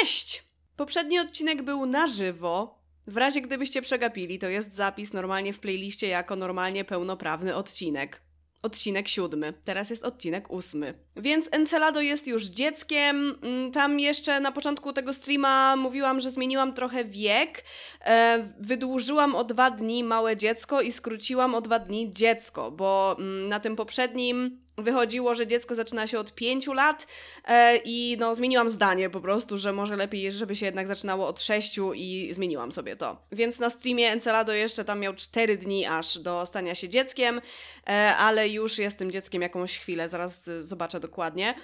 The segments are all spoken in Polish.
Cześć! Poprzedni odcinek był na żywo. W razie gdybyście przegapili, to jest zapis normalnie w playliście jako normalnie pełnoprawny odcinek. Odcinek siódmy, teraz jest odcinek ósmy. Więc Encelado jest już dzieckiem. Mm, tam jeszcze na początku tego streama mówiłam, że zmieniłam trochę wiek. E, wydłużyłam o dwa dni małe dziecko i skróciłam o dwa dni dziecko, bo mm, na tym poprzednim wychodziło, że dziecko zaczyna się od 5 lat e, i no, zmieniłam zdanie po prostu, że może lepiej, żeby się jednak zaczynało od 6 i zmieniłam sobie to. Więc na streamie Encelado jeszcze tam miał 4 dni aż do stania się dzieckiem, e, ale już jest tym dzieckiem jakąś chwilę, zaraz e, zobaczę dokładnie.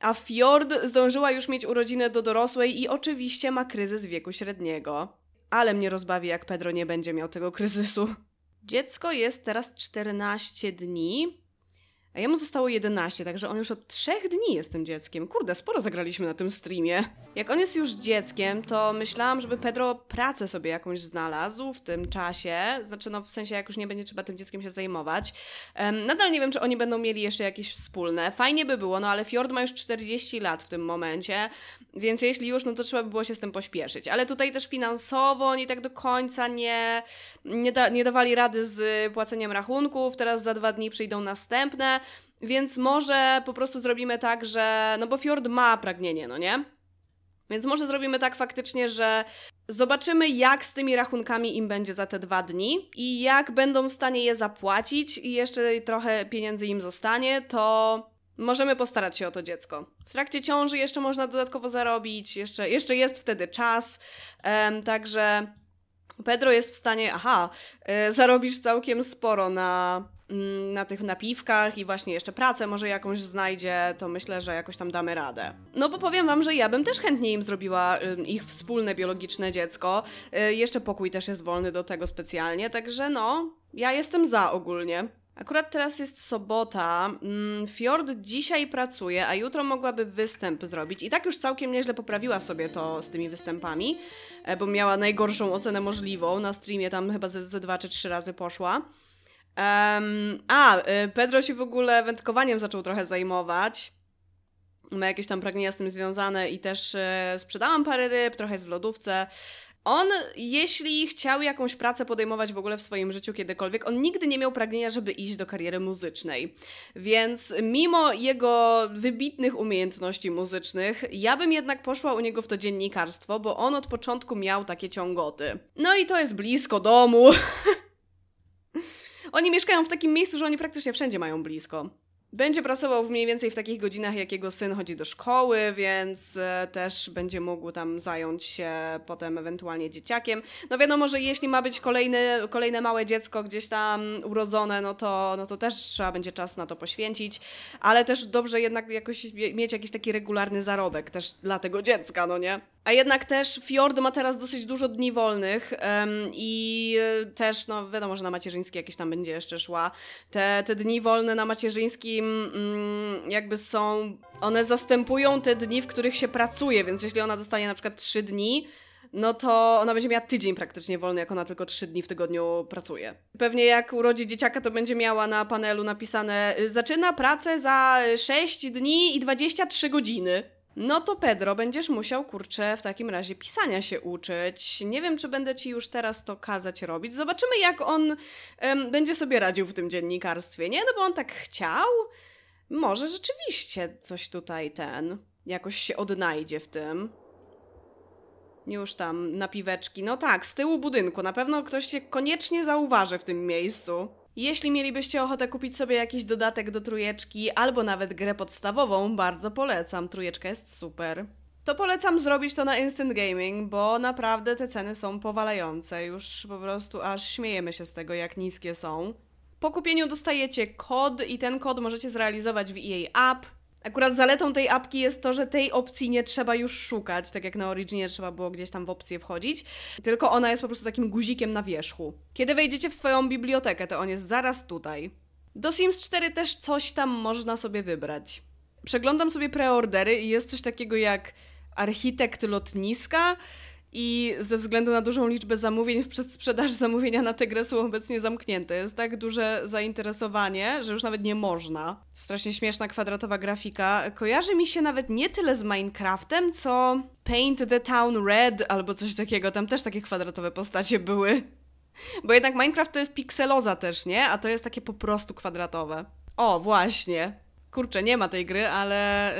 A Fjord zdążyła już mieć urodziny do dorosłej i oczywiście ma kryzys wieku średniego. Ale mnie rozbawi, jak Pedro nie będzie miał tego kryzysu. Dziecko jest teraz 14 dni, a jemu zostało 11, także on już od 3 dni jest tym dzieckiem. Kurde, sporo zagraliśmy na tym streamie. Jak on jest już dzieckiem, to myślałam, żeby Pedro pracę sobie jakąś znalazł w tym czasie. Znaczy, no w sensie, jak już nie będzie trzeba tym dzieckiem się zajmować. Um, nadal nie wiem, czy oni będą mieli jeszcze jakieś wspólne. Fajnie by było, no ale Fjord ma już 40 lat w tym momencie. Więc jeśli już, no to trzeba by było się z tym pośpieszyć. Ale tutaj też finansowo oni tak do końca nie, nie, da, nie dawali rady z płaceniem rachunków. Teraz za dwa dni przyjdą następne, więc może po prostu zrobimy tak, że. No bo Fjord ma pragnienie, no nie? Więc może zrobimy tak faktycznie, że zobaczymy, jak z tymi rachunkami im będzie za te dwa dni i jak będą w stanie je zapłacić, i jeszcze trochę pieniędzy im zostanie, to możemy postarać się o to dziecko. W trakcie ciąży jeszcze można dodatkowo zarobić, jeszcze, jeszcze jest wtedy czas, um, także Pedro jest w stanie, aha, y, zarobisz całkiem sporo na, mm, na tych napiwkach i właśnie jeszcze pracę może jakąś znajdzie, to myślę, że jakoś tam damy radę. No bo powiem wam, że ja bym też chętnie im zrobiła ich wspólne biologiczne dziecko. E, jeszcze pokój też jest wolny do tego specjalnie, także no, ja jestem za ogólnie. Akurat teraz jest sobota. Mm, Fjord dzisiaj pracuje, a jutro mogłaby występ zrobić. I tak już całkiem nieźle poprawiła sobie to z tymi występami, e, bo miała najgorszą ocenę możliwą. Na streamie tam chyba ze, ze dwa czy trzy razy poszła. Um, a, e, Pedro się w ogóle wędkowaniem zaczął trochę zajmować. Ma jakieś tam pragnienia z tym związane i też e, sprzedałam parę ryb, trochę jest w lodówce. On, jeśli chciał jakąś pracę podejmować w ogóle w swoim życiu kiedykolwiek, on nigdy nie miał pragnienia, żeby iść do kariery muzycznej. Więc mimo jego wybitnych umiejętności muzycznych, ja bym jednak poszła u niego w to dziennikarstwo, bo on od początku miał takie ciągoty. No i to jest blisko domu. Oni mieszkają w takim miejscu, że oni praktycznie wszędzie mają blisko. Będzie pracował mniej więcej w takich godzinach, jak jego syn chodzi do szkoły, więc e, też będzie mógł tam zająć się potem ewentualnie dzieciakiem. No wiadomo, że jeśli ma być kolejne, kolejne małe dziecko gdzieś tam urodzone, no to, no to też trzeba będzie czas na to poświęcić, ale też dobrze jednak jakoś mieć jakiś taki regularny zarobek też dla tego dziecka, no nie? A jednak też Fjord ma teraz dosyć dużo dni wolnych um, i e, też, no wiadomo, że na macierzyński jakieś tam będzie jeszcze szła. Te, te dni wolne na macierzyńskim mm, jakby są, one zastępują te dni, w których się pracuje, więc jeśli ona dostanie na przykład trzy dni, no to ona będzie miała tydzień praktycznie wolny, jak ona tylko trzy dni w tygodniu pracuje. Pewnie jak urodzi dzieciaka, to będzie miała na panelu napisane y, zaczyna pracę za 6 dni i 23 godziny. No to Pedro, będziesz musiał, kurczę, w takim razie pisania się uczyć. Nie wiem, czy będę ci już teraz to kazać robić. Zobaczymy, jak on będzie sobie radził w tym dziennikarstwie, nie? No bo on tak chciał. Może rzeczywiście coś tutaj ten jakoś się odnajdzie w tym. Już tam, na piweczki. No tak, z tyłu budynku. Na pewno ktoś cię koniecznie zauważy w tym miejscu. Jeśli mielibyście ochotę kupić sobie jakiś dodatek do trujeczki albo nawet grę podstawową, bardzo polecam. Trujeczka jest super. To polecam zrobić to na Instant Gaming, bo naprawdę te ceny są powalające. Już po prostu aż śmiejemy się z tego, jak niskie są. Po kupieniu dostajecie kod i ten kod możecie zrealizować w EA App, Akurat zaletą tej apki jest to, że tej opcji nie trzeba już szukać, tak jak na Originie trzeba było gdzieś tam w opcję wchodzić, tylko ona jest po prostu takim guzikiem na wierzchu. Kiedy wejdziecie w swoją bibliotekę, to on jest zaraz tutaj. Do Sims 4 też coś tam można sobie wybrać. Przeglądam sobie preordery i jest coś takiego jak architekt lotniska, i ze względu na dużą liczbę zamówień w przedsprzedaż zamówienia na tę grę są obecnie zamknięte. Jest tak duże zainteresowanie, że już nawet nie można. Strasznie śmieszna kwadratowa grafika. Kojarzy mi się nawet nie tyle z Minecraftem, co Paint the Town Red albo coś takiego. Tam też takie kwadratowe postacie były. Bo jednak Minecraft to jest pikseloza też, nie? A to jest takie po prostu kwadratowe. O, właśnie kurczę, nie ma tej gry, ale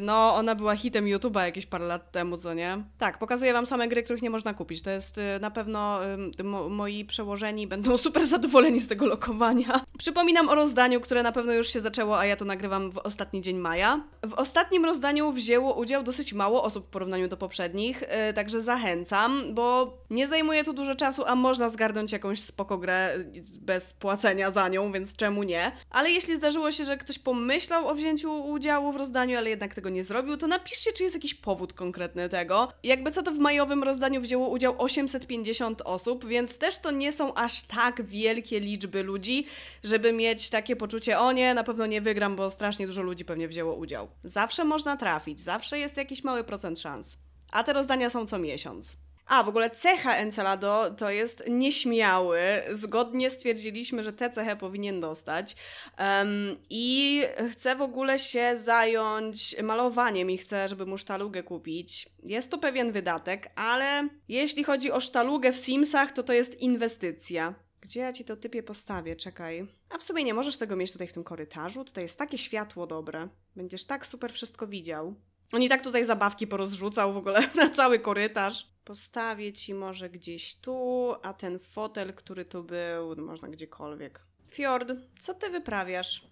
yy, no ona była hitem YouTube'a jakieś parę lat temu, co nie? Tak, pokazuję wam same gry, których nie można kupić. To jest yy, na pewno yy, mo moi przełożeni będą super zadowoleni z tego lokowania. Przypominam o rozdaniu, które na pewno już się zaczęło, a ja to nagrywam w ostatni dzień maja. W ostatnim rozdaniu wzięło udział dosyć mało osób w porównaniu do poprzednich, y, także zachęcam, bo nie zajmuje to dużo czasu, a można zgarnąć jakąś spoko grę bez płacenia za nią, więc czemu nie? Ale jeśli zdarzyło się, że ktoś pomyślał o wzięciu udziału w rozdaniu, ale jednak tego nie zrobił, to napiszcie, czy jest jakiś powód konkretny tego. Jakby co to w majowym rozdaniu wzięło udział 850 osób, więc też to nie są aż tak wielkie liczby ludzi, żeby mieć takie poczucie, o nie, na pewno nie wygram, bo strasznie dużo ludzi pewnie wzięło udział. Zawsze można trafić, zawsze jest jakiś mały procent szans. A te rozdania są co miesiąc. A, w ogóle cecha Encelado to jest nieśmiały. Zgodnie stwierdziliśmy, że tę cechę powinien dostać. Um, I chcę w ogóle się zająć malowaniem i chcę, żeby mu sztalugę kupić. Jest to pewien wydatek, ale jeśli chodzi o sztalugę w Simsach, to to jest inwestycja. Gdzie ja ci to typie postawię? Czekaj. A w sumie nie możesz tego mieć tutaj w tym korytarzu. Tutaj jest takie światło dobre. Będziesz tak super wszystko widział. On i tak tutaj zabawki porozrzucał w ogóle na cały korytarz postawię ci może gdzieś tu, a ten fotel, który tu był, no, można gdziekolwiek. Fjord, co ty wyprawiasz?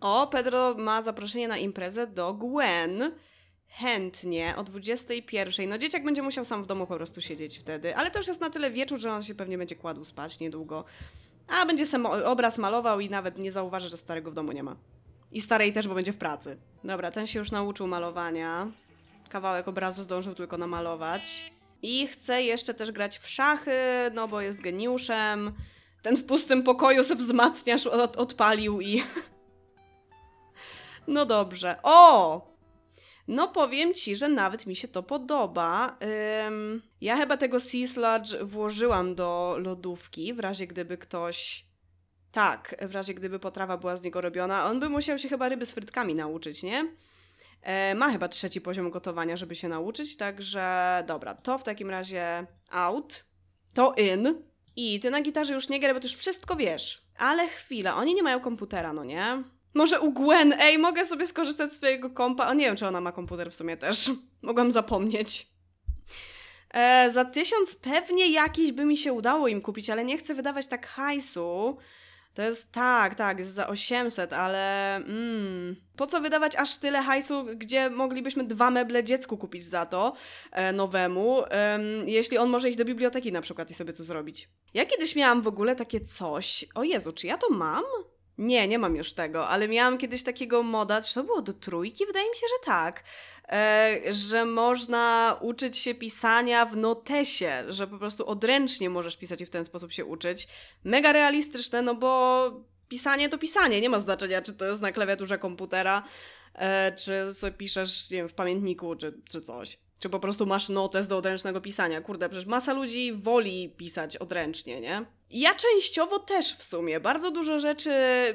O, Pedro ma zaproszenie na imprezę do Gwen. Chętnie o 21. No dzieciak będzie musiał sam w domu po prostu siedzieć wtedy, ale to już jest na tyle wieczór, że on się pewnie będzie kładł spać niedługo. A będzie sam obraz malował i nawet nie zauważy, że starego w domu nie ma. I starej też, bo będzie w pracy. Dobra, ten się już nauczył malowania. Kawałek obrazu zdążył tylko namalować. I chce jeszcze też grać w szachy, no bo jest geniuszem. Ten w pustym pokoju se wzmacniasz od, odpalił i... No dobrze. O! No powiem ci, że nawet mi się to podoba. Ym... ja chyba tego Sea Sludge włożyłam do lodówki, w razie gdyby ktoś... Tak, w razie gdyby potrawa była z niego robiona. On by musiał się chyba ryby z frytkami nauczyć, nie? E, ma chyba trzeci poziom gotowania, żeby się nauczyć, także dobra, to w takim razie out, to in. I ty na gitarze już nie gra, bo ty już wszystko wiesz. Ale chwila, oni nie mają komputera, no nie? Może u Gwen, ej, mogę sobie skorzystać z swojego kompa. O, nie wiem, czy ona ma komputer w sumie też. Mogłam zapomnieć. E, za tysiąc pewnie jakiś by mi się udało im kupić, ale nie chcę wydawać tak hajsu, to jest tak, tak, jest za 800, ale mm, po co wydawać aż tyle hajsu, gdzie moglibyśmy dwa meble dziecku kupić za to e, nowemu, e, jeśli on może iść do biblioteki na przykład i sobie to zrobić. Ja kiedyś miałam w ogóle takie coś, o Jezu, czy ja to mam? Nie, nie mam już tego, ale miałam kiedyś takiego moda, czy to było do trójki? Wydaje mi się, że tak. E, że można uczyć się pisania w notesie, że po prostu odręcznie możesz pisać i w ten sposób się uczyć. Mega realistyczne, no bo pisanie to pisanie, nie ma znaczenia, czy to jest na klawiaturze komputera, e, czy piszesz, nie wiem, w pamiętniku, czy, czy coś. Czy po prostu masz notes do odręcznego pisania? Kurde, przecież masa ludzi woli pisać odręcznie, nie? Ja częściowo też w sumie. Bardzo dużo rzeczy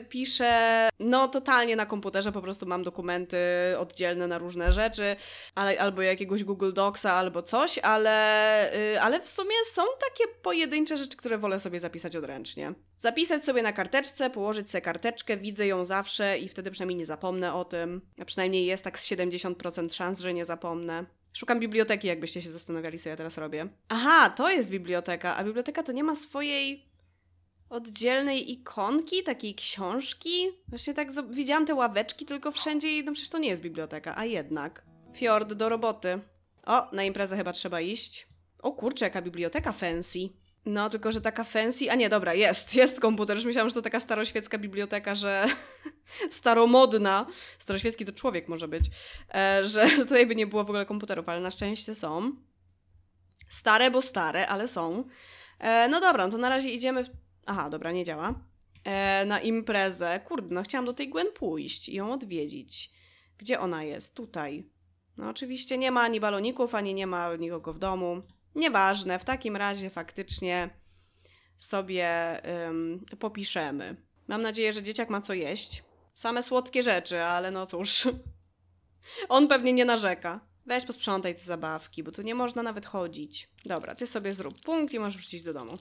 piszę, no totalnie na komputerze, po prostu mam dokumenty oddzielne na różne rzeczy, ale, albo jakiegoś Google Docsa, albo coś, ale, yy, ale w sumie są takie pojedyncze rzeczy, które wolę sobie zapisać odręcznie. Zapisać sobie na karteczce, położyć sobie karteczkę, widzę ją zawsze i wtedy przynajmniej nie zapomnę o tym. A przynajmniej jest tak z 70% szans, że nie zapomnę. Szukam biblioteki, jakbyście się zastanawiali, co ja teraz robię. Aha, to jest biblioteka, a biblioteka to nie ma swojej oddzielnej ikonki, takiej książki. Właśnie tak widziałam te ławeczki tylko wszędzie i no przecież to nie jest biblioteka, a jednak. Fiord do roboty. O, na imprezę chyba trzeba iść. O kurczę, jaka biblioteka fancy. No, tylko że taka fancy. A nie, dobra, jest, jest komputer. Już myślałam, że to taka staroświecka biblioteka, że staromodna. Staroświecki to człowiek może być, e, że tutaj by nie było w ogóle komputerów, ale na szczęście są. Stare, bo stare, ale są. E, no dobra, no to na razie idziemy. W... Aha, dobra, nie działa. E, na imprezę. Kurde, no chciałam do tej Gwen pójść i ją odwiedzić. Gdzie ona jest? Tutaj. No oczywiście nie ma ani baloników, ani nie ma nikogo w domu. Nieważne, w takim razie faktycznie sobie ym, popiszemy. Mam nadzieję, że dzieciak ma co jeść. Same słodkie rzeczy, ale no cóż. On pewnie nie narzeka. Weź posprzątaj te zabawki, bo tu nie można nawet chodzić. Dobra, ty sobie zrób punkt i możesz wrócić do domu.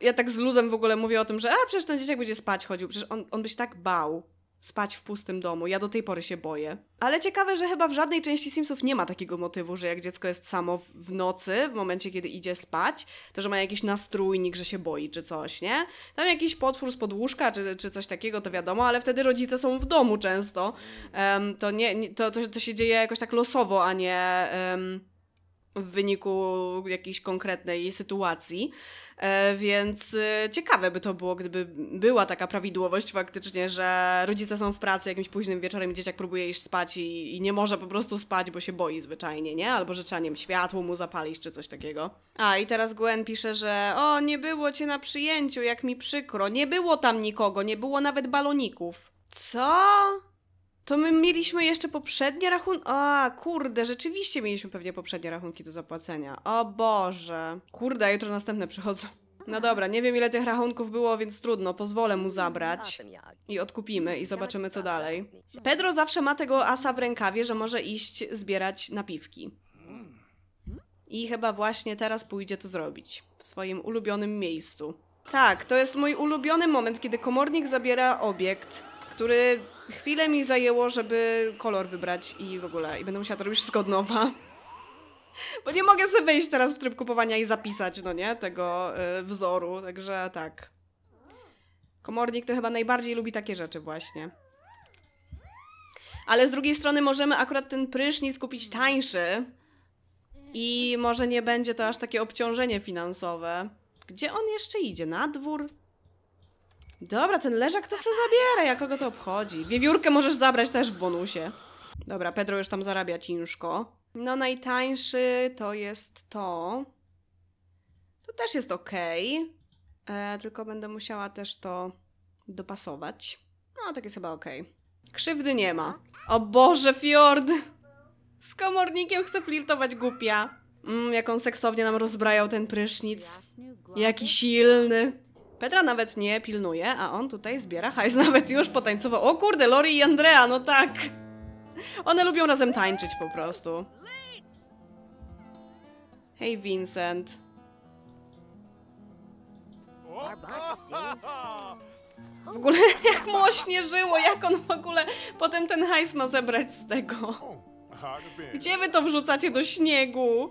Ja tak z luzem w ogóle mówię o tym, że a przecież ten dzieciak będzie spać chodził, przecież on, on by się tak bał spać w pustym domu. Ja do tej pory się boję. Ale ciekawe, że chyba w żadnej części Simsów nie ma takiego motywu, że jak dziecko jest samo w nocy, w momencie kiedy idzie spać, to że ma jakiś nastrójnik, że się boi czy coś, nie? Tam jakiś potwór z podłóżka czy, czy coś takiego, to wiadomo, ale wtedy rodzice są w domu często. Um, to, nie, to, to, to się dzieje jakoś tak losowo, a nie... Um, w wyniku jakiejś konkretnej sytuacji. E, więc e, ciekawe by to było, gdyby była taka prawidłowość faktycznie, że rodzice są w pracy jakimś późnym wieczorem i dzieciak próbuje iść spać i, i nie może po prostu spać, bo się boi zwyczajnie, nie? Albo że trzeba, nie wiem, światło mu zapalić czy coś takiego. A i teraz Gwen pisze, że o, nie było cię na przyjęciu, jak mi przykro. Nie było tam nikogo, nie było nawet baloników. Co? To my mieliśmy jeszcze poprzednie rachunki. A, kurde, rzeczywiście mieliśmy pewnie poprzednie rachunki do zapłacenia. O Boże. Kurde, a jutro następne przychodzą. No dobra, nie wiem ile tych rachunków było, więc trudno, pozwolę mu zabrać i odkupimy i zobaczymy co tak dalej. Pedro zawsze ma tego asa w rękawie, że może iść zbierać napiwki. I chyba właśnie teraz pójdzie to zrobić, w swoim ulubionym miejscu. Tak, to jest mój ulubiony moment, kiedy komornik zabiera obiekt, który Chwilę mi zajęło, żeby kolor wybrać i w ogóle. I będę musiała to robić wszystko od nowa. Bo nie mogę sobie wejść teraz w tryb kupowania i zapisać, no nie, tego y, wzoru, także tak. Komornik to chyba najbardziej lubi takie rzeczy właśnie. Ale z drugiej strony możemy akurat ten prysznic kupić tańszy i może nie będzie to aż takie obciążenie finansowe. Gdzie on jeszcze idzie? Na dwór? Dobra, ten leżak to se zabiera, jakogo kogo to obchodzi. Wiewiórkę możesz zabrać też w bonusie. Dobra, Pedro już tam zarabia ciężko. No najtańszy to jest to. To też jest ok. E, tylko będę musiała też to dopasować. No, tak jest chyba ok. Krzywdy nie ma. O Boże, Fjord! Z komornikiem chcę flirtować głupia. Mmm, jaką seksownie nam rozbrajał ten prysznic. Jaki silny. Petra nawet nie pilnuje, a on tutaj zbiera hajs, nawet już potańcował. O kurde, Lori i Andrea, no tak! One lubią razem tańczyć po prostu. Hej, Vincent. W ogóle jak mośnie żyło, jak on w ogóle potem ten hajs ma zebrać z tego. Gdzie wy to wrzucacie do śniegu?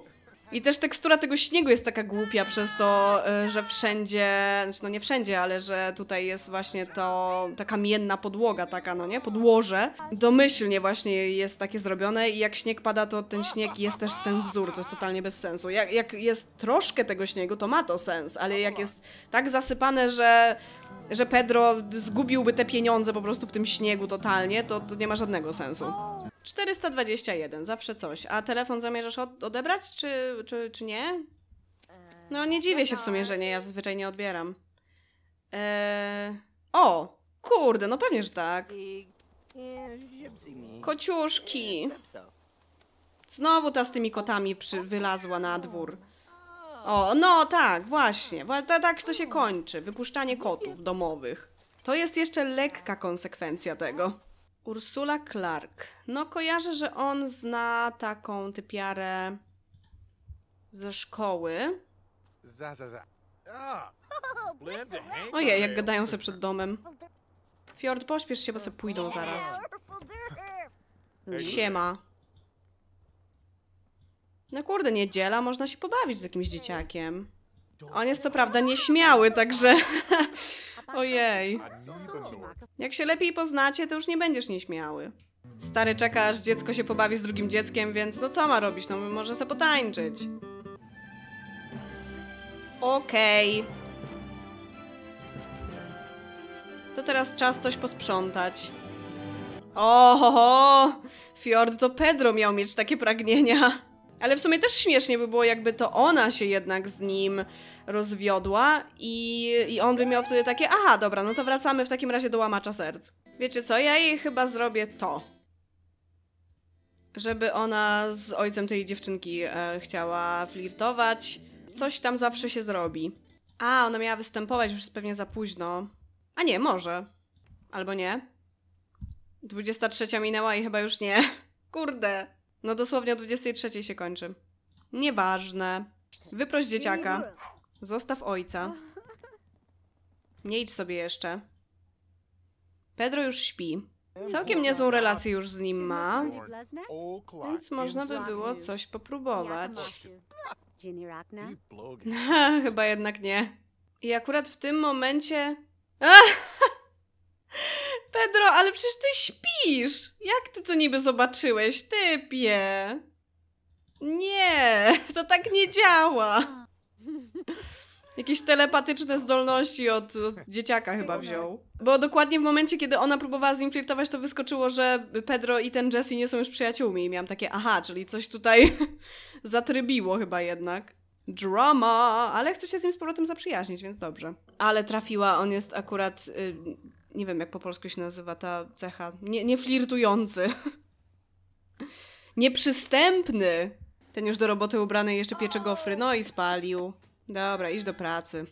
I też tekstura tego śniegu jest taka głupia przez to, y, że wszędzie, znaczy no nie wszędzie, ale że tutaj jest właśnie to, ta kamienna podłoga taka, no nie, podłoże. Domyślnie właśnie jest takie zrobione i jak śnieg pada, to ten śnieg jest też w ten wzór, to jest totalnie bez sensu. Jak, jak jest troszkę tego śniegu, to ma to sens, ale jak jest tak zasypane, że że Pedro zgubiłby te pieniądze po prostu w tym śniegu totalnie, to, to nie ma żadnego sensu. 421, zawsze coś. A telefon zamierzasz od, odebrać, czy, czy, czy nie? No, nie dziwię się w sumie, że nie, ja zazwyczaj nie odbieram. Eee... O! Kurde, no pewnie, że tak. Kociuszki! Znowu ta z tymi kotami przy, wylazła na dwór. O, no tak, właśnie. Tak to się kończy. Wypuszczanie kotów domowych. To jest jeszcze lekka konsekwencja tego. Ursula Clark. No kojarzę, że on zna taką typiarę ze szkoły. Ojej, jak gadają sobie przed domem. Fjord, pośpiesz się, bo sobie pójdą zaraz. Siema. No kurde, niedziela, można się pobawić z jakimś dzieciakiem. On jest co prawda nieśmiały, także... Ojej. Jak się lepiej poznacie, to już nie będziesz nieśmiały. Stary czeka, aż dziecko się pobawi z drugim dzieckiem, więc no co ma robić? No może se potańczyć. Okej. Okay. To teraz czas coś posprzątać. Oho, Fjord to Pedro miał mieć takie pragnienia. Ale w sumie też śmiesznie by było, jakby to ona się jednak z nim rozwiodła i, i on by miał wtedy takie, aha, dobra, no to wracamy w takim razie do łamacza serc. Wiecie co, ja jej chyba zrobię to. Żeby ona z ojcem tej dziewczynki e, chciała flirtować. Coś tam zawsze się zrobi. A, ona miała występować, już jest pewnie za późno. A nie, może. Albo nie. 23 minęła i chyba już nie. Kurde. No dosłownie o 23 się kończy. Nieważne. Wyproś dzieciaka. Zostaw ojca. Nie idź sobie jeszcze. Pedro już śpi. Całkiem niezłą relację już z nim ma, więc można by było coś popróbować. Chyba jednak nie. I akurat w tym momencie... Ah! Pedro, ale przecież ty śpisz! Jak ty to niby zobaczyłeś, typie? Nie, to tak nie działa. Jakieś telepatyczne zdolności od, od dzieciaka chyba wziął. Tak. Bo dokładnie w momencie, kiedy ona próbowała z nim flirtować, to wyskoczyło, że Pedro i ten Jesse nie są już przyjaciółmi. I miałam takie, aha, czyli coś tutaj zatrybiło chyba jednak. Drama! Ale chce się z nim z powrotem zaprzyjaźnić, więc dobrze. Ale trafiła, on jest akurat y, nie wiem jak po polsku się nazywa ta cecha, nie, nie flirtujący. Nieprzystępny. Ten już do roboty ubrany jeszcze piecze gofry. No i spalił. Dobra, idź do pracy.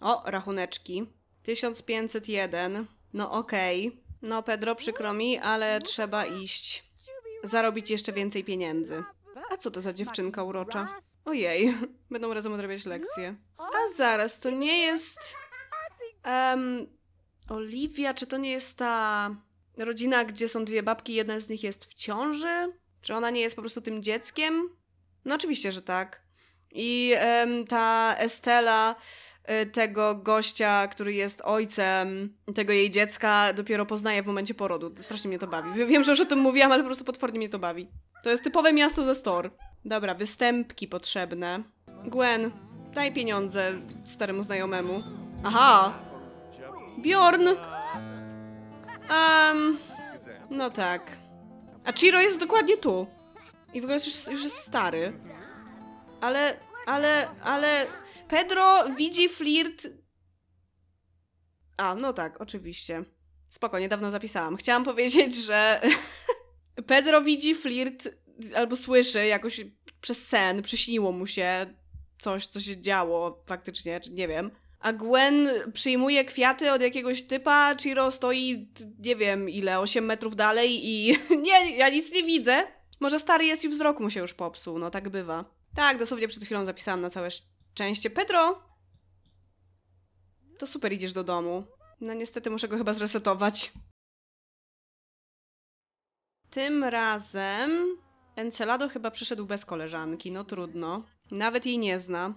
O, rachuneczki. 1501. No okej. Okay. No Pedro, przykro mi, ale trzeba iść. Zarobić jeszcze więcej pieniędzy. A co to za dziewczynka urocza? Ojej, będą razem odrabiać lekcje. A zaraz, to nie jest... Um, Oliwia, czy to nie jest ta rodzina, gdzie są dwie babki, jedna z nich jest w ciąży? Czy ona nie jest po prostu tym dzieckiem? No oczywiście, że tak. I um, ta Estela y, tego gościa, który jest ojcem tego jej dziecka, dopiero poznaje w momencie porodu. Strasznie mnie to bawi. Wiem, że już o tym mówiłam, ale po prostu potwornie mnie to bawi. To jest typowe miasto ze store. Dobra, występki potrzebne. Gwen, daj pieniądze staremu znajomemu. Aha, Bjorn! Um, no tak. A Chiro jest dokładnie tu. I w ogóle już, już jest stary. Ale, ale, ale... Pedro widzi flirt... A, no tak, oczywiście. Spoko, niedawno zapisałam. Chciałam powiedzieć, że Pedro widzi flirt albo słyszy jakoś przez sen, przyśniło mu się coś, co się działo faktycznie, czy nie wiem a Gwen przyjmuje kwiaty od jakiegoś typa, Chiro stoi, nie wiem ile, 8 metrów dalej i nie, ja nic nie widzę. Może stary jest i wzrok mu się już popsuł, no tak bywa. Tak, dosłownie przed chwilą zapisałam na całe szczęście. Pedro! To super idziesz do domu. No niestety muszę go chyba zresetować. Tym razem Encelado chyba przyszedł bez koleżanki, no trudno. Nawet jej nie zna.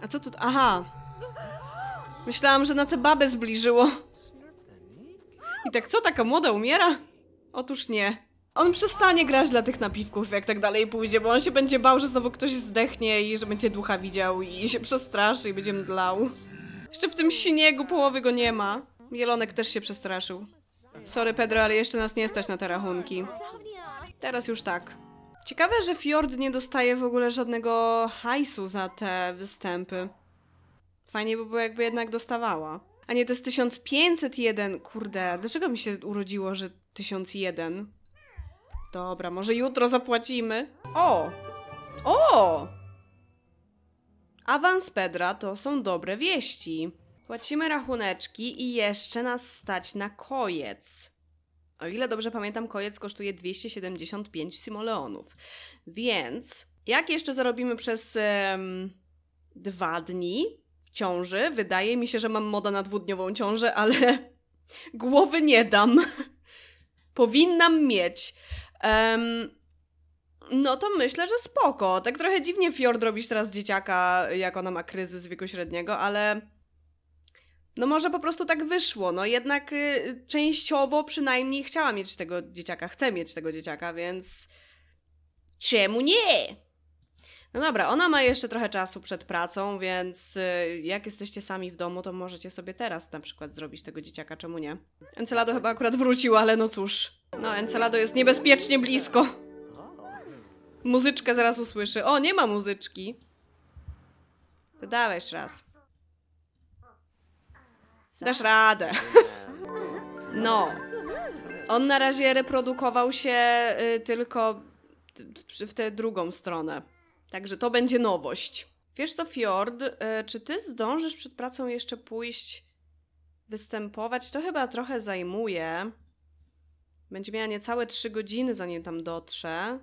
A co tu? Aha, Myślałam, że na tę babę zbliżyło. I tak, co taka młoda umiera? Otóż nie. On przestanie grać dla tych napiwków, jak tak dalej pójdzie, bo on się będzie bał, że znowu ktoś zdechnie i że będzie ducha widział i się przestraszy i będzie mdlał. Jeszcze w tym śniegu połowy go nie ma. Jelonek też się przestraszył. Sorry Pedro, ale jeszcze nas nie stać na te rachunki. Teraz już tak. Ciekawe, że Fjord nie dostaje w ogóle żadnego hajsu za te występy. Fajnie by było, jakby jednak dostawała. A nie, to jest 1501. Kurde, dlaczego mi się urodziło, że 1001? Dobra, może jutro zapłacimy. O! O! Awans Pedra to są dobre wieści. Płacimy rachuneczki i jeszcze nas stać na kojec. O ile dobrze pamiętam, kojec kosztuje 275 simoleonów. Więc jak jeszcze zarobimy przez um, dwa dni, ciąży. Wydaje mi się, że mam moda na dwudniową ciążę, ale głowy nie dam. Powinnam mieć. Um, no to myślę, że spoko. Tak trochę dziwnie Fjord robić teraz dzieciaka, jak ona ma kryzys wieku średniego, ale no może po prostu tak wyszło. No jednak y, częściowo przynajmniej chciała mieć tego dzieciaka, chcę mieć tego dzieciaka, więc czemu nie? No dobra, ona ma jeszcze trochę czasu przed pracą, więc y, jak jesteście sami w domu, to możecie sobie teraz na przykład zrobić tego dzieciaka, czemu nie? Encelado chyba akurat wrócił, ale no cóż. No, Encelado jest niebezpiecznie blisko. Muzyczkę zaraz usłyszy. O, nie ma muzyczki. To dawaj jeszcze raz. Dasz radę. No. On na razie reprodukował się y, tylko w tę drugą stronę. Także to będzie nowość. Wiesz to Fjord, e, czy ty zdążysz przed pracą jeszcze pójść występować? To chyba trochę zajmuje. Będzie miała niecałe 3 godziny, zanim tam dotrze.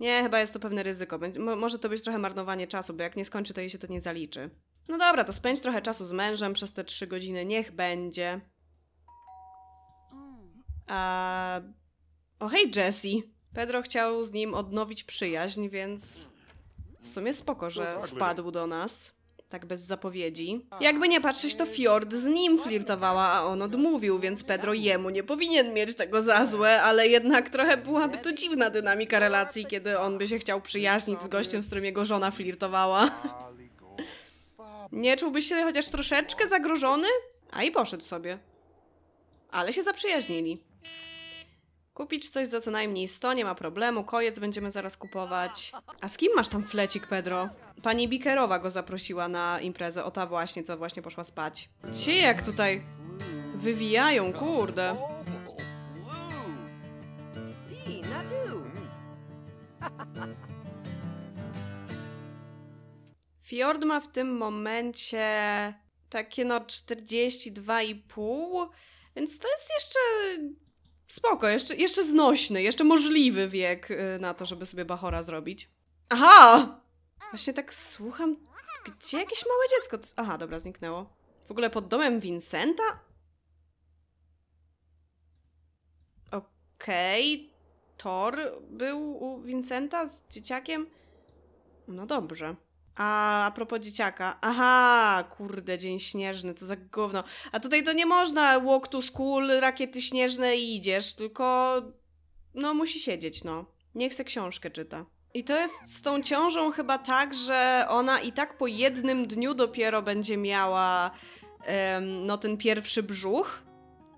Nie, chyba jest to pewne ryzyko. Będzie, może to być trochę marnowanie czasu, bo jak nie skończy, to jej się to nie zaliczy. No dobra, to spędź trochę czasu z mężem przez te 3 godziny. Niech będzie. A... O hej, Jessie! Pedro chciał z nim odnowić przyjaźń, więc w sumie spoko, że no tak, wpadł do nas. Tak bez zapowiedzi. Jakby nie patrzeć, to Fjord z nim flirtowała, a on odmówił, więc Pedro jemu nie powinien mieć tego za złe, ale jednak trochę byłaby to dziwna dynamika relacji, kiedy on by się chciał przyjaźnić z gościem, z którym jego żona flirtowała. Nie czułbyś się chociaż troszeczkę zagrożony? A i poszedł sobie. Ale się zaprzyjaźnili. Kupić coś za co najmniej 100, nie ma problemu, kojec będziemy zaraz kupować. A z kim masz tam flecik, Pedro? Pani Bikerowa go zaprosiła na imprezę, o ta właśnie, co właśnie poszła spać. Ci jak tutaj wywijają, kurde. Fjord ma w tym momencie takie no 42,5, więc to jest jeszcze spoko, jeszcze, jeszcze znośny, jeszcze możliwy wiek y, na to, żeby sobie Bachora zrobić. Aha! Właśnie tak słucham, gdzie jakieś małe dziecko... Aha, dobra, zniknęło. W ogóle pod domem Vincenta? Okej, okay. Thor był u Vincenta z dzieciakiem? No dobrze. A, a propos dzieciaka. Aha, kurde, dzień śnieżny, to za gówno. A tutaj to nie można walk to school, rakiety śnieżne i idziesz, tylko no musi siedzieć, no. Niech se książkę czyta. I to jest z tą ciążą chyba tak, że ona i tak po jednym dniu dopiero będzie miała um, no ten pierwszy brzuch,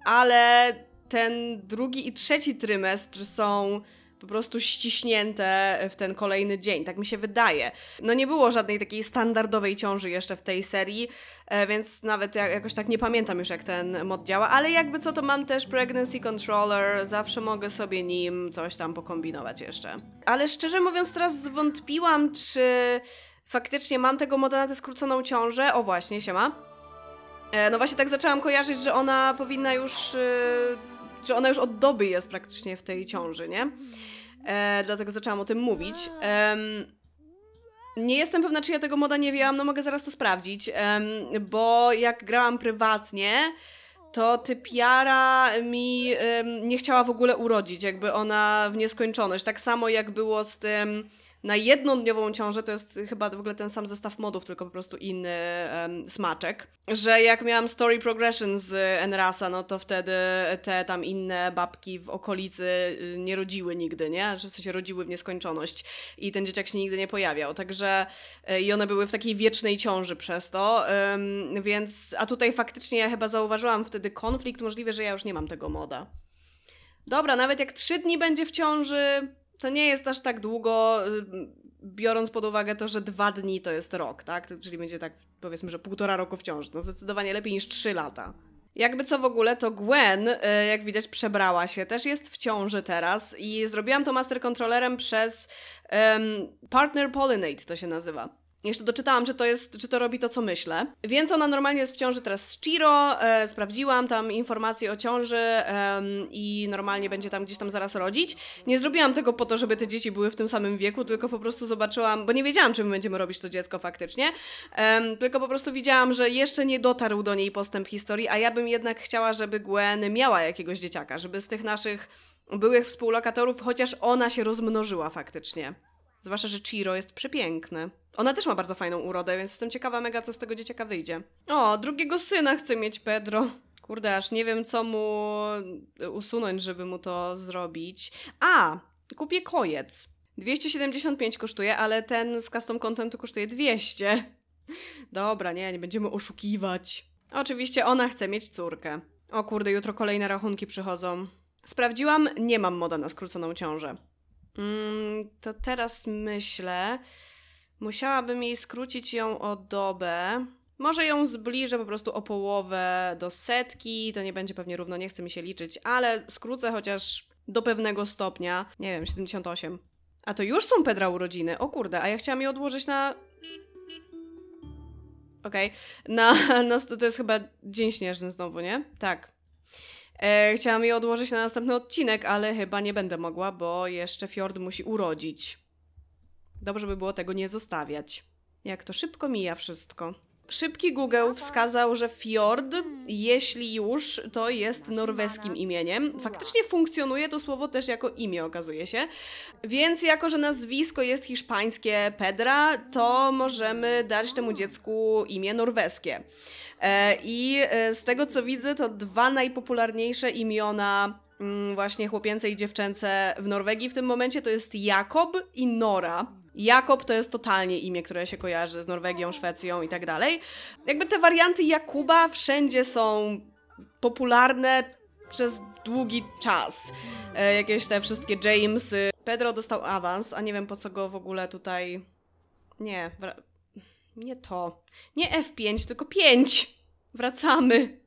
ale ten drugi i trzeci trymestr są po prostu ściśnięte w ten kolejny dzień, tak mi się wydaje. No nie było żadnej takiej standardowej ciąży jeszcze w tej serii, e, więc nawet jakoś tak nie pamiętam już jak ten mod działa, ale jakby co to mam też Pregnancy Controller, zawsze mogę sobie nim coś tam pokombinować jeszcze. Ale szczerze mówiąc teraz zwątpiłam, czy faktycznie mam tego moda na tę skróconą ciążę. O właśnie, się ma. E, no właśnie tak zaczęłam kojarzyć, że ona powinna już y, czy ona już od doby jest praktycznie w tej ciąży, nie? E, dlatego zaczęłam o tym mówić. E, nie jestem pewna, czy ja tego moda nie wiedziałam, no mogę zaraz to sprawdzić, e, bo jak grałam prywatnie, to typiara mi nie chciała w ogóle urodzić, jakby ona w nieskończoność. Tak samo jak było z tym na jednodniową ciążę, to jest chyba w ogóle ten sam zestaw modów, tylko po prostu inny um, smaczek, że jak miałam story progression z Enrasa, no to wtedy te tam inne babki w okolicy y, nie rodziły nigdy, nie? Że w sensie rodziły w nieskończoność i ten dzieciak się nigdy nie pojawiał, także e, i one były w takiej wiecznej ciąży przez to, um, więc, a tutaj faktycznie ja chyba zauważyłam wtedy konflikt, możliwe, że ja już nie mam tego moda. Dobra, nawet jak trzy dni będzie w ciąży, to nie jest aż tak długo, y, biorąc pod uwagę to, że dwa dni to jest rok, tak? Czyli będzie tak, powiedzmy, że półtora roku wciąż. No zdecydowanie lepiej niż trzy lata. Jakby co w ogóle, to Gwen, y, jak widać, przebrała się. Też jest w ciąży teraz i zrobiłam to master kontrolerem przez um, Partner Pollinate, to się nazywa. Jeszcze doczytałam, że to jest, czy to robi to, co myślę. Więc ona normalnie jest w ciąży teraz z Chiro. E, sprawdziłam tam informacje o ciąży e, i normalnie będzie tam gdzieś tam zaraz rodzić. Nie zrobiłam tego po to, żeby te dzieci były w tym samym wieku, tylko po prostu zobaczyłam, bo nie wiedziałam, czy my będziemy robić to dziecko faktycznie. E, tylko po prostu widziałam, że jeszcze nie dotarł do niej postęp historii, a ja bym jednak chciała, żeby Gwen miała jakiegoś dzieciaka, żeby z tych naszych byłych współlokatorów chociaż ona się rozmnożyła faktycznie. Zwłaszcza, że Chiro jest przepiękny. Ona też ma bardzo fajną urodę, więc jestem ciekawa mega, co z tego dzieciaka wyjdzie. O, drugiego syna chce mieć Pedro. Kurde, aż nie wiem, co mu y, usunąć, żeby mu to zrobić. A, kupię kojec. 275 kosztuje, ale ten z custom contentu kosztuje 200. Dobra, nie, nie będziemy oszukiwać. Oczywiście ona chce mieć córkę. O kurde, jutro kolejne rachunki przychodzą. Sprawdziłam, nie mam moda na skróconą ciążę. Mm, to teraz myślę, musiałabym jej skrócić ją o dobę. Może ją zbliżę po prostu o połowę do setki, to nie będzie pewnie równo, nie chce mi się liczyć, ale skrócę chociaż do pewnego stopnia, nie wiem, 78. A to już są Pedra urodziny, o kurde, a ja chciałam je odłożyć na... Okej, okay. na, na... To jest chyba Dzień Śnieżny znowu, nie? Tak, E, chciałam je odłożyć na następny odcinek, ale chyba nie będę mogła, bo jeszcze Fjord musi urodzić. Dobrze by było tego nie zostawiać. Jak to szybko mija wszystko. Szybki Google wskazał, że Fjord, hmm. jeśli już, to jest norweskim imieniem. Faktycznie funkcjonuje to słowo też jako imię, okazuje się. Więc jako, że nazwisko jest hiszpańskie Pedra, to hmm. możemy dać temu hmm. dziecku imię norweskie. E, I e, z tego co widzę, to dwa najpopularniejsze imiona mm, właśnie chłopięce i dziewczęce w Norwegii w tym momencie to jest Jakob i Nora. Jakob to jest totalnie imię, które się kojarzy z Norwegią, Szwecją i tak dalej. Jakby te warianty Jakuba wszędzie są popularne przez długi czas. E, jakieś te wszystkie Jamesy. Pedro dostał awans, a nie wiem po co go w ogóle tutaj. Nie, wra... nie to. Nie F5, tylko 5. Wracamy.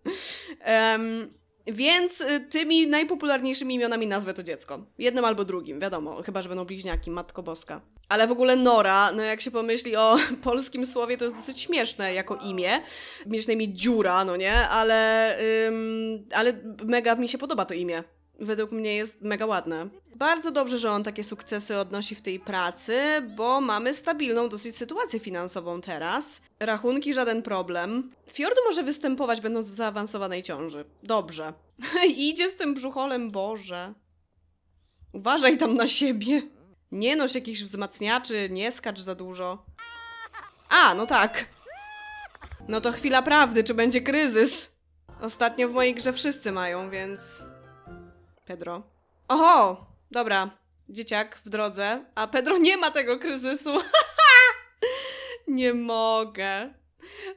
Um, więc y, tymi najpopularniejszymi imionami nazwę to dziecko. Jednym albo drugim, wiadomo, chyba że będą bliźniaki, Matko Boska. Ale w ogóle Nora, no jak się pomyśli o polskim słowie, to jest dosyć śmieszne jako imię. na imię dziura, no nie? Ale, ym, ale mega mi się podoba to imię według mnie jest mega ładne. Bardzo dobrze, że on takie sukcesy odnosi w tej pracy, bo mamy stabilną dosyć sytuację finansową teraz. Rachunki żaden problem. Fjord może występować będąc w zaawansowanej ciąży. Dobrze. Idzie z tym brzucholem, Boże. Uważaj tam na siebie. Nie noś jakichś wzmacniaczy, nie skacz za dużo. A, no tak. No to chwila prawdy, czy będzie kryzys? Ostatnio w mojej grze wszyscy mają, więc Pedro. Oho! Dobra, dzieciak w drodze, a Pedro nie ma tego kryzysu. nie mogę.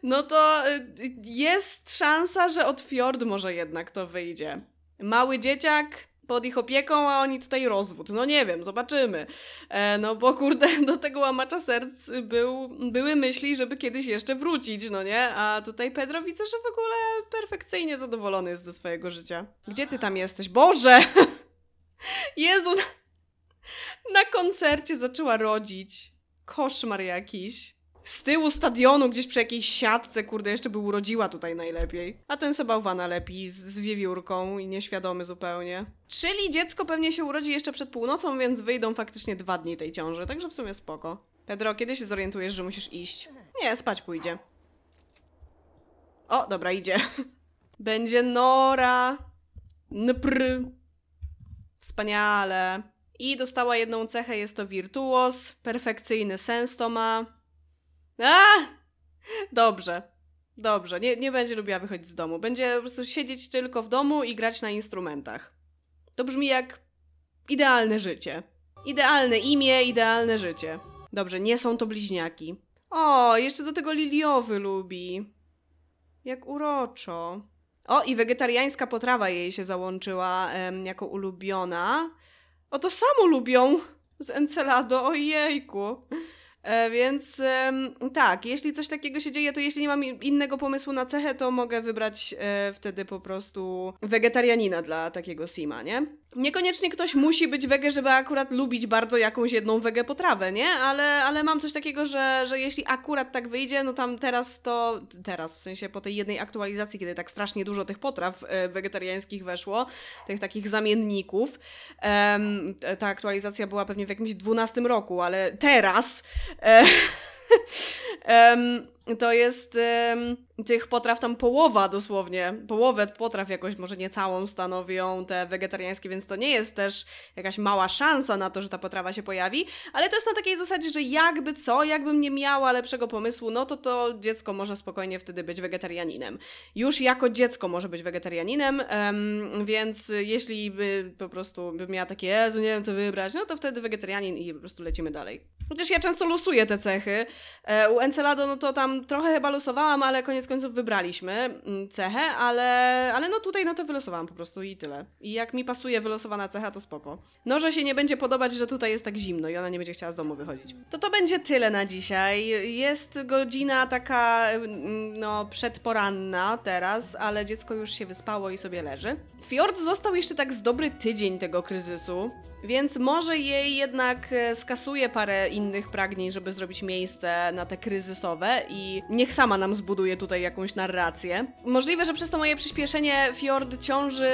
No to y, jest szansa, że od Fjord może jednak to wyjdzie. Mały dzieciak pod ich opieką, a oni tutaj rozwód. No nie wiem, zobaczymy. E, no bo kurde, do tego łamacza serc był, były myśli, żeby kiedyś jeszcze wrócić, no nie? A tutaj Pedro widzę, że w ogóle perfekcyjnie zadowolony jest ze swojego życia. Gdzie ty tam jesteś? Boże! Jezu! Na koncercie zaczęła rodzić. Koszmar jakiś. Z tyłu stadionu, gdzieś przy jakiejś siatce, kurde, jeszcze by urodziła tutaj najlepiej. A ten se bałwana lepi z, z wiewiórką i nieświadomy zupełnie. Czyli dziecko pewnie się urodzi jeszcze przed północą, więc wyjdą faktycznie dwa dni tej ciąży, także w sumie spoko. Pedro, kiedy się zorientujesz, że musisz iść? Nie, spać pójdzie. O, dobra, idzie. Będzie Nora. Npr. Wspaniale. I dostała jedną cechę, jest to wirtuos. Perfekcyjny sens to ma. A! Dobrze. Dobrze. Nie, nie będzie lubiła wychodzić z domu. Będzie po prostu siedzieć tylko w domu i grać na instrumentach. To brzmi jak idealne życie. Idealne imię, idealne życie. Dobrze, nie są to bliźniaki. O, jeszcze do tego liliowy lubi. Jak uroczo. O, i wegetariańska potrawa jej się załączyła em, jako ulubiona. O, to samo lubią z Encelado, ojejku. E, więc tak, jeśli coś takiego się dzieje, to jeśli nie mam innego pomysłu na cechę, to mogę wybrać e, wtedy po prostu wegetarianina dla takiego sima, nie? Niekoniecznie ktoś musi być wege, żeby akurat lubić bardzo jakąś jedną wege potrawę, nie? Ale, ale mam coś takiego, że, że jeśli akurat tak wyjdzie, no tam teraz to, teraz w sensie po tej jednej aktualizacji, kiedy tak strasznie dużo tych potraw e, wegetariańskich weszło, tych takich zamienników, ta aktualizacja była pewnie w jakimś 12 roku, ale teraz ähm, to jest tych potraw tam połowa dosłownie, połowę potraw jakoś, może nie całą stanowią te wegetariańskie, więc to nie jest też jakaś mała szansa na to, że ta potrawa się pojawi, ale to jest na takiej zasadzie, że jakby co, jakbym nie miała lepszego pomysłu, no to to dziecko może spokojnie wtedy być wegetarianinem. Już jako dziecko może być wegetarianinem, więc jeśli by po prostu bym miała takie, Jezu, nie wiem co wybrać, no to wtedy wegetarianin i po prostu lecimy dalej. Chociaż ja często losuję te cechy. E, u Encelado, no to tam trochę chyba losowałam, ale koniec końców wybraliśmy mm, cechę, ale, ale no tutaj no to wylosowałam po prostu i tyle. I jak mi pasuje wylosowana cecha, to spoko. No, że się nie będzie podobać, że tutaj jest tak zimno i ona nie będzie chciała z domu wychodzić. To to będzie tyle na dzisiaj. Jest godzina taka mm, no przedporanna teraz, ale dziecko już się wyspało i sobie leży. Fjord został jeszcze tak z dobry tydzień tego kryzysu. Więc może jej jednak e, skasuje parę innych pragnień, żeby zrobić miejsce na te kryzysowe i niech sama nam zbuduje tutaj jakąś narrację. Możliwe, że przez to moje przyspieszenie Fjord ciąży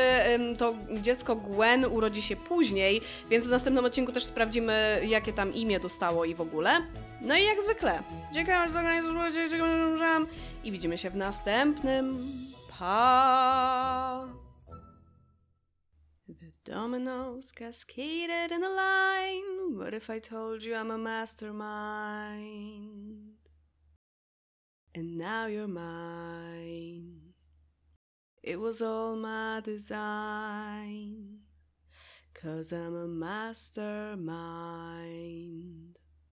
to dziecko Gwen urodzi się później, więc w następnym odcinku też sprawdzimy, jakie tam imię dostało i w ogóle. No i jak zwykle, dziękuję, że zorganizowałeś, i widzimy się w następnym. Pa! Dominoes cascaded in a line. What if I told you I'm a mastermind? And now you're mine. It was all my design. Cause I'm a mastermind.